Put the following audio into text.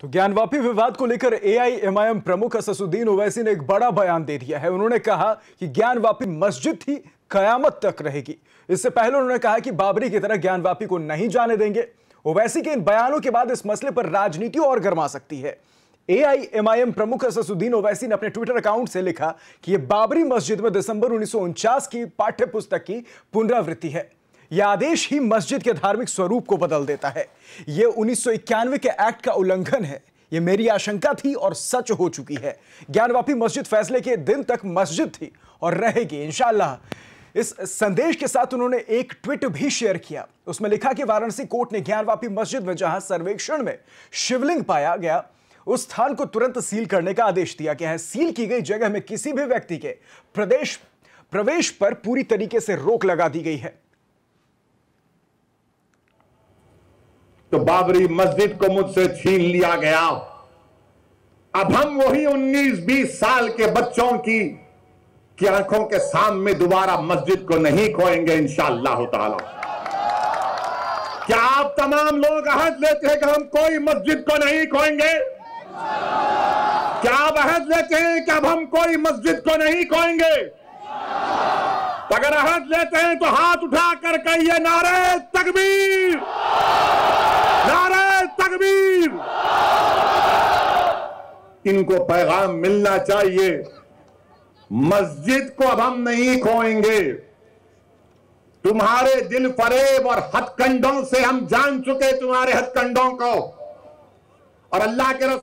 तो ज्ञानवापी विवाद को लेकर एआईएमआईएम प्रमुख असदुद्दीन ओवैसी ने एक बड़ा बयान दे दिया है उन्होंने कहा कि ज्ञानवापी मस्जिद ही कयामत तक रहेगी इससे पहले उन्होंने कहा कि बाबरी की तरह ज्ञानवापी को नहीं जाने देंगे ओवैसी के इन बयानों के बाद इस मसले पर राजनीति और गर्मा सकती है एआईएमआईएम प्रमुख असदुद्दीन ओवैसी ने अपने ट्विटर अकाउंट से लिखा कि यह बाबरी मस्जिद में दिसंबर उन्नीस की पाठ्य पुस्तक की पुनरावृत्ति है यह आदेश ही मस्जिद के धार्मिक स्वरूप को बदल देता है यह उन्नीस के एक्ट का उल्लंघन है ये मेरी आशंका थी और सच हो चुकी है ज्ञानवापी मस्जिद फैसले के दिन तक मस्जिद थी और रहेगी इंशाला इस संदेश के साथ उन्होंने एक ट्वीट भी शेयर किया उसमें लिखा कि वाराणसी कोर्ट ने ज्ञानवापी मस्जिद में जहां सर्वेक्षण में शिवलिंग पाया गया उस स्थान को तुरंत सील करने का आदेश दिया गया है सील की गई जगह में किसी भी व्यक्ति के प्रदेश प्रवेश पर पूरी तरीके से रोक लगा दी गई है तो बाबरी मस्जिद को मुझसे छीन लिया गया अब हम वही 19-20 साल के बच्चों की की आंखों के सामने दोबारा मस्जिद को नहीं खोएंगे इंशाला शाह क्या आप तमाम लोग अहद लेते हैं कि हम कोई मस्जिद को नहीं खोएंगे क्या आप अहद लेते हैं कि अब हम कोई मस्जिद को नहीं खोएंगे अगर अहद लेते हैं तो हाथ उठा कर कहिए नारे तकबीर इनको पैगाम मिलना चाहिए मस्जिद को अब हम नहीं खोएंगे तुम्हारे दिल फरेब और हथकंडों से हम जान चुके तुम्हारे हथकंडों को और अल्लाह के रस